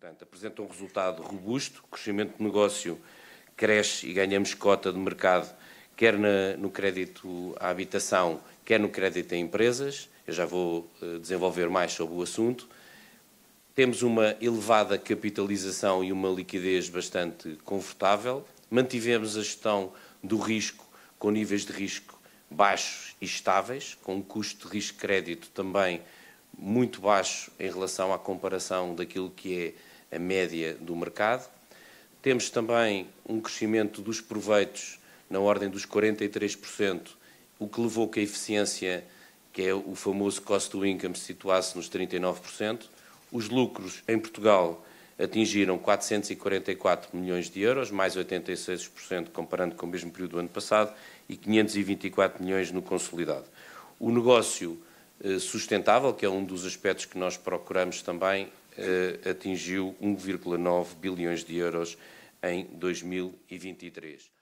Portanto, apresenta um resultado robusto, crescimento de negócio cresce e ganhamos cota de mercado, quer na, no crédito à habitação, quer no crédito a empresas. Eu já vou uh, desenvolver mais sobre o assunto. Temos uma elevada capitalização e uma liquidez bastante confortável. Mantivemos a gestão do risco com níveis de risco baixos e estáveis, com um custo de risco crédito também muito baixo em relação à comparação daquilo que é a média do mercado. Temos também um crescimento dos proveitos na ordem dos 43%, o que levou que a eficiência, que é o famoso cost to income, se situasse nos 39%. Os lucros em Portugal atingiram 444 milhões de euros, mais 86% comparando com o mesmo período do ano passado, e 524 milhões no consolidado. O negócio eh, sustentável, que é um dos aspectos que nós procuramos também, eh, atingiu 1,9 bilhões de euros em 2023.